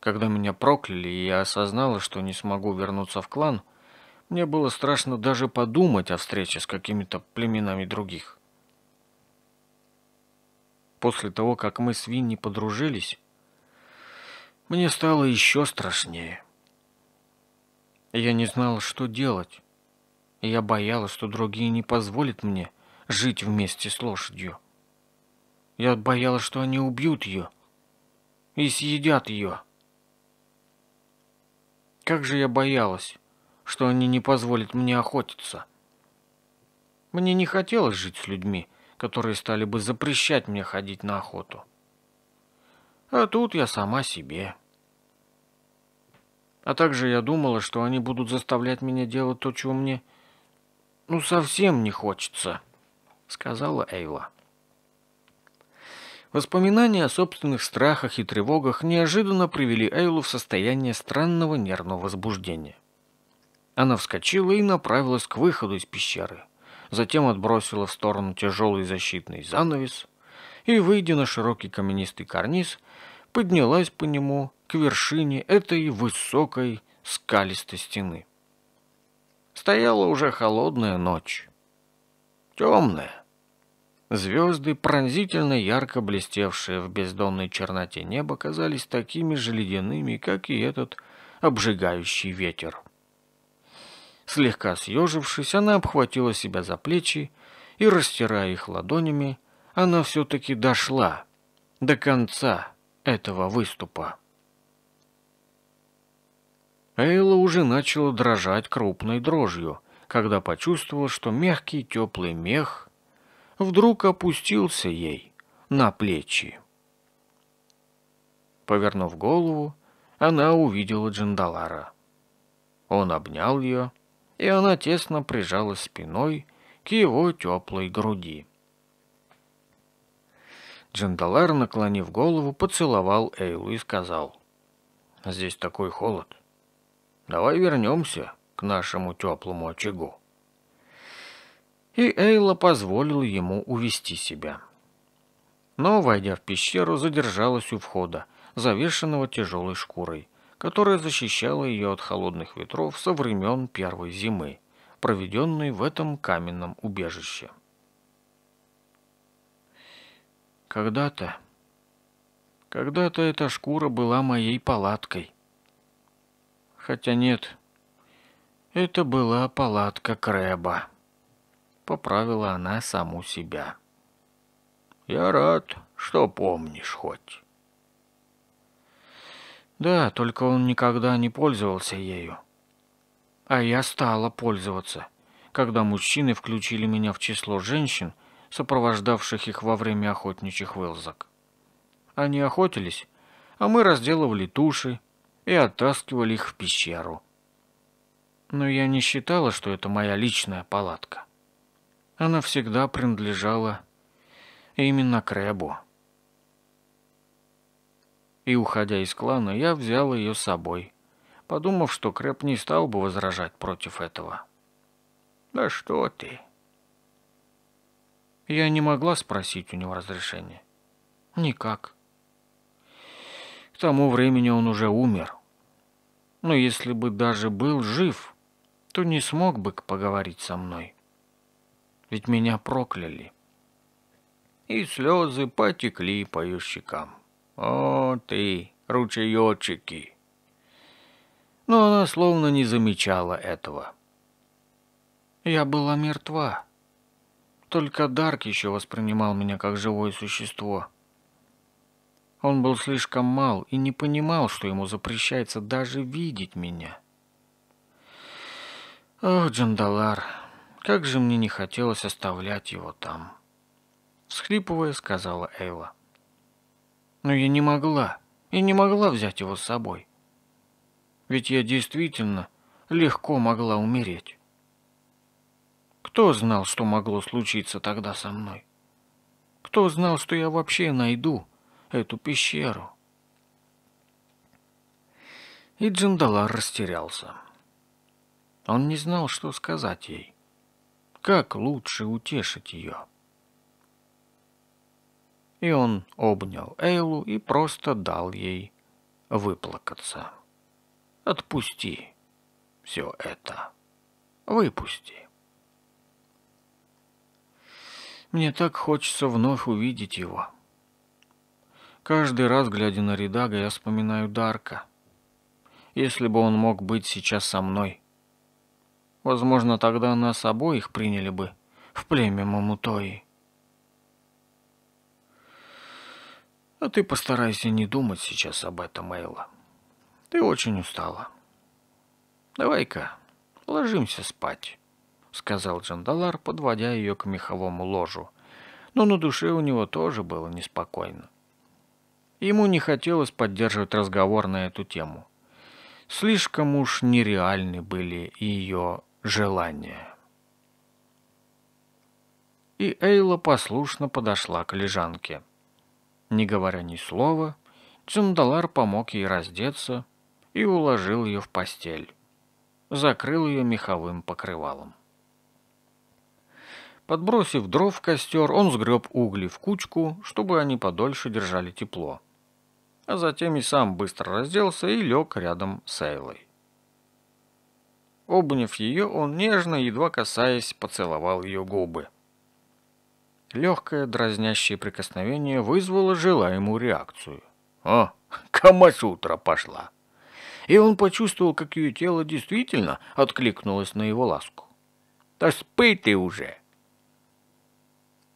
Когда меня прокляли, и я осознала, что не смогу вернуться в клан, мне было страшно даже подумать о встрече с какими-то племенами других. После того, как мы с Винни подружились, мне стало еще страшнее. Я не знал, что делать я боялась, что другие не позволят мне жить вместе с лошадью. Я боялась, что они убьют ее и съедят ее. Как же я боялась, что они не позволят мне охотиться. Мне не хотелось жить с людьми, которые стали бы запрещать мне ходить на охоту. А тут я сама себе. А также я думала, что они будут заставлять меня делать то, чего мне «Ну, совсем не хочется», — сказала Эйла. Воспоминания о собственных страхах и тревогах неожиданно привели Эйлу в состояние странного нервного возбуждения. Она вскочила и направилась к выходу из пещеры. Затем отбросила в сторону тяжелый защитный занавес и, выйдя на широкий каменистый карниз, поднялась по нему к вершине этой высокой скалистой стены. Стояла уже холодная ночь. Темная. Звезды, пронзительно ярко блестевшие в бездонной черноте неба, казались такими же ледяными, как и этот обжигающий ветер. Слегка съежившись, она обхватила себя за плечи и, растирая их ладонями, она все-таки дошла до конца этого выступа. Эйла уже начала дрожать крупной дрожью, когда почувствовала, что мягкий теплый мех вдруг опустился ей на плечи. Повернув голову, она увидела Джандалара. Он обнял ее, и она тесно прижалась спиной к его теплой груди. Джандалар, наклонив голову, поцеловал Эйлу и сказал, «Здесь такой холод, Давай вернемся к нашему теплому очагу. И Эйла позволил ему увести себя. Но, войдя в пещеру, задержалась у входа, завешенного тяжелой шкурой, которая защищала ее от холодных ветров со времен первой зимы, проведенной в этом каменном убежище. Когда-то... Когда-то эта шкура была моей палаткой, Хотя нет, это была палатка Крэба. Поправила она саму себя. Я рад, что помнишь хоть. Да, только он никогда не пользовался ею. А я стала пользоваться, когда мужчины включили меня в число женщин, сопровождавших их во время охотничьих вылазок. Они охотились, а мы разделывали туши, и оттаскивали их в пещеру. Но я не считала, что это моя личная палатка. Она всегда принадлежала именно Крэбу. И, уходя из клана, я взял ее с собой, подумав, что Крэб не стал бы возражать против этого. «Да что ты!» Я не могла спросить у него разрешения. «Никак» тому времени он уже умер. Но если бы даже был жив, то не смог бы поговорить со мной. Ведь меня прокляли. И слезы потекли по ее щекам. О, ты, ручеечики! Но она словно не замечала этого. Я была мертва. Только Дарк еще воспринимал меня как живое существо — он был слишком мал и не понимал, что ему запрещается даже видеть меня. Ох, Джандалар, как же мне не хотелось оставлять его там. Схлипывая, сказала Эйла. Но я не могла, и не могла взять его с собой. Ведь я действительно легко могла умереть. Кто знал, что могло случиться тогда со мной? Кто знал, что я вообще найду эту пещеру. И Джандалар растерялся. Он не знал, что сказать ей. Как лучше утешить ее? И он обнял Эйлу и просто дал ей выплакаться. Отпусти все это. Выпусти. Мне так хочется вновь увидеть его. Каждый раз, глядя на Редага, я вспоминаю Дарка. Если бы он мог быть сейчас со мной. Возможно, тогда нас обоих приняли бы в племя Мамутои. А ты постарайся не думать сейчас об этом, Эйла. Ты очень устала. Давай-ка, ложимся спать, сказал Джандалар, подводя ее к меховому ложу. Но на душе у него тоже было неспокойно. Ему не хотелось поддерживать разговор на эту тему. Слишком уж нереальны были ее желания. И Эйла послушно подошла к лежанке. Не говоря ни слова, Цюндалар помог ей раздеться и уложил ее в постель. Закрыл ее меховым покрывалом. Подбросив дров в костер, он сгреб угли в кучку, чтобы они подольше держали тепло а затем и сам быстро разделся и лег рядом с Эйлой. Обняв ее, он нежно, едва касаясь, поцеловал ее губы. Легкое дразнящее прикосновение вызвало желаемую реакцию. «О, «А, утра пошла!» И он почувствовал, как ее тело действительно откликнулось на его ласку. «Да спи ты уже!»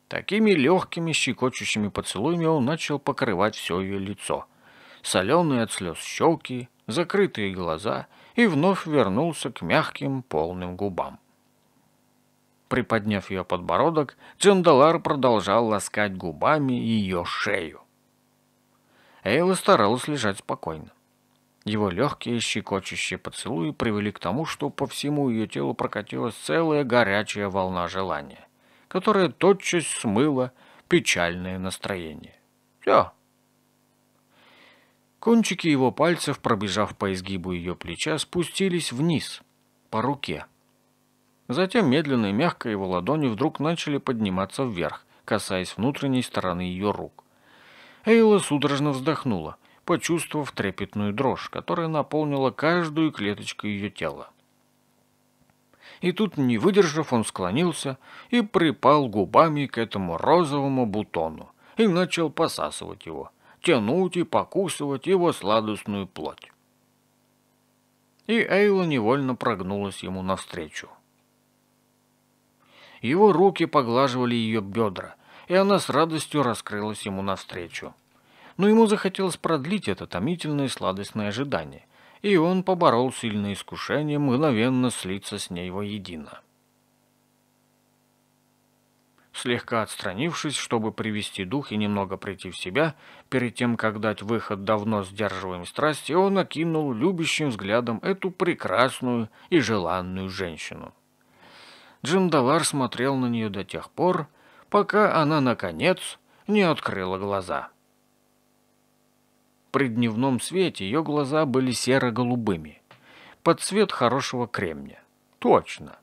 Такими легкими щекочущими поцелуями он начал покрывать все ее лицо – соленые от слез щеки, закрытые глаза и вновь вернулся к мягким полным губам. Приподняв ее подбородок, Тюндалар продолжал ласкать губами ее шею. Эйла старалась лежать спокойно. Его легкие щекочущие поцелуи привели к тому, что по всему ее телу прокатилась целая горячая волна желания, которая тотчас смыла печальное настроение. Все, Кончики его пальцев, пробежав по изгибу ее плеча, спустились вниз, по руке. Затем медленно и мягко его ладони вдруг начали подниматься вверх, касаясь внутренней стороны ее рук. Эйла судорожно вздохнула, почувствовав трепетную дрожь, которая наполнила каждую клеточку ее тела. И тут, не выдержав, он склонился и припал губами к этому розовому бутону и начал посасывать его – тянуть и покусывать его сладостную плоть. И Эйла невольно прогнулась ему навстречу. Его руки поглаживали ее бедра, и она с радостью раскрылась ему навстречу. Но ему захотелось продлить это томительное сладостное ожидание, и он поборол сильное искушение мгновенно слиться с ней воедино слегка отстранившись, чтобы привести дух и немного прийти в себя, перед тем, как дать выход давно сдерживаемой страсти, он окинул любящим взглядом эту прекрасную и желанную женщину. Джиндалар смотрел на нее до тех пор, пока она, наконец, не открыла глаза. При дневном свете ее глаза были серо-голубыми, под цвет хорошего кремня. Точно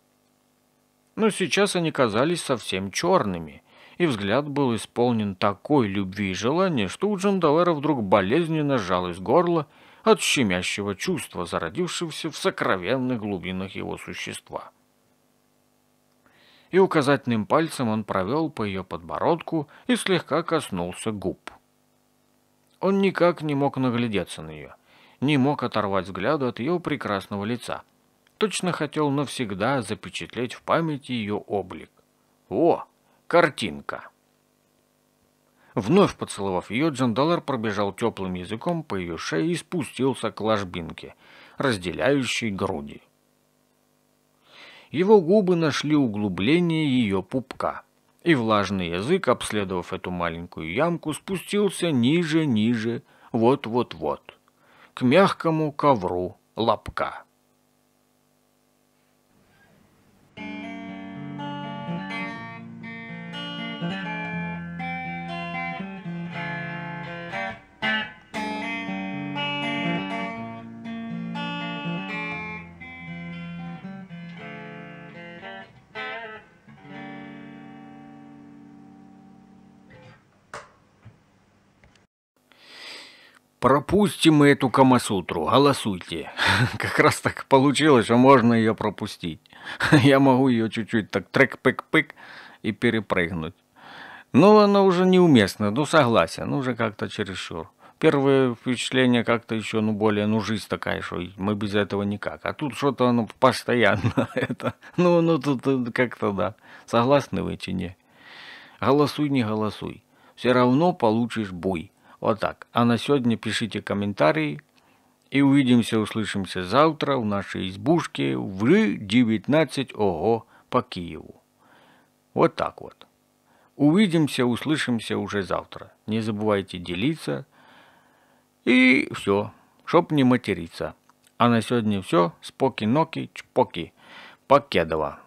но сейчас они казались совсем черными, и взгляд был исполнен такой любви и желания, что у Джандалера вдруг болезненно сжалось горло от щемящего чувства, зародившегося в сокровенных глубинах его существа. И указательным пальцем он провел по ее подбородку и слегка коснулся губ. Он никак не мог наглядеться на нее, не мог оторвать взгляда от ее прекрасного лица – Точно хотел навсегда запечатлеть в памяти ее облик. О, картинка! Вновь поцеловав ее, Джандалар пробежал теплым языком по ее шее и спустился к ложбинке, разделяющей груди. Его губы нашли углубление ее пупка, и влажный язык, обследовав эту маленькую ямку, спустился ниже, ниже, вот-вот-вот, к мягкому ковру лапка. Пропустим мы эту Камасутру, голосуйте. Как раз так получилось, что можно ее пропустить. Я могу ее чуть-чуть так трек-пык-пык и перепрыгнуть. Но она уже неуместна, ну согласен, ну, уже как-то чересчур. Первое впечатление как-то еще, ну, более, ну, жизнь такая, что мы без этого никак. А тут что-то оно постоянно это. Ну, ну, тут э, как-то да. Согласны вы, чи Голосуй, не голосуй. Все равно получишь бой. Вот так. А на сегодня пишите комментарии и увидимся, услышимся завтра в нашей избушке в 19 ОГО по Киеву. Вот так вот. Увидимся, услышимся уже завтра. Не забывайте делиться. И все. Чтоб не материться. А на сегодня все. Споки-ноки, чпоки. Покедова.